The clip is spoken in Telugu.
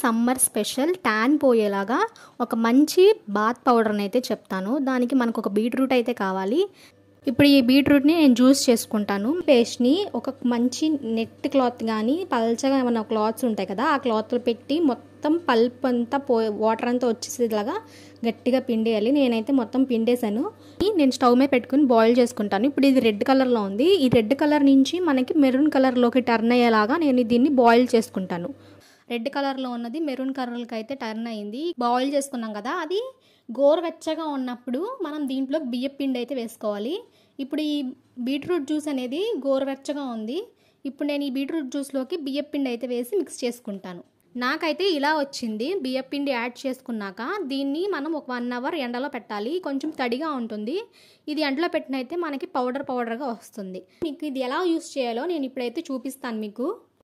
సమ్మర్ స్పెషల్ ట్యాన్ పోయేలాగా ఒక మంచి బాత్ పౌడర్ని అయితే చెప్తాను దానికి మనకు ఒక బీట్రూట్ అయితే కావాలి ఇప్పుడు ఈ బీట్రూట్ని నేను జ్యూస్ చేసుకుంటాను పేస్ట్ని ఒక మంచి నెట్ క్లాత్ కానీ పల్చగా ఏమైనా క్లాత్స్ ఉంటాయి కదా ఆ క్లాత్లు పెట్టి మొత్తం పల్ప్ అంతా పో వాటర్ అంతా వచ్చేసేలాగా గట్టిగా పిండేయాలి నేనైతే మొత్తం పిండేశాను నేను స్టవ్ మీద పెట్టుకుని బాయిల్ చేసుకుంటాను ఇప్పుడు ఇది రెడ్ కలర్లో ఉంది ఈ రెడ్ కలర్ నుంచి మనకి మెరూన్ కలర్లోకి టర్న్ అయ్యేలాగా నేను దీన్ని బాయిల్ చేసుకుంటాను రెడ్ కలర్లో ఉన్నది మెరూన్ కలర్కి అయితే టర్న్ అయింది బాయిల్ చేసుకున్నాం కదా అది గోరువెచ్చగా ఉన్నప్పుడు మనం దీంట్లో బియ్యం పిండి అయితే వేసుకోవాలి ఇప్పుడు ఈ బీట్రూట్ జ్యూస్ అనేది గోరువెచ్చగా ఉంది ఇప్పుడు నేను ఈ బీట్రూట్ జ్యూస్లోకి బియ్యం పిండి అయితే వేసి మిక్స్ చేసుకుంటాను నాకైతే ఇలా వచ్చింది బియ్యం పిండి యాడ్ చేసుకున్నాక దీన్ని మనం ఒక వన్ అవర్ ఎండలో పెట్టాలి కొంచెం తడిగా ఉంటుంది ఇది ఎండలో పెట్టినైతే మనకి పౌడర్ పౌడర్గా వస్తుంది మీకు ఇది ఎలా యూస్ చేయాలో నేను ఇప్పుడైతే చూపిస్తాను మీకు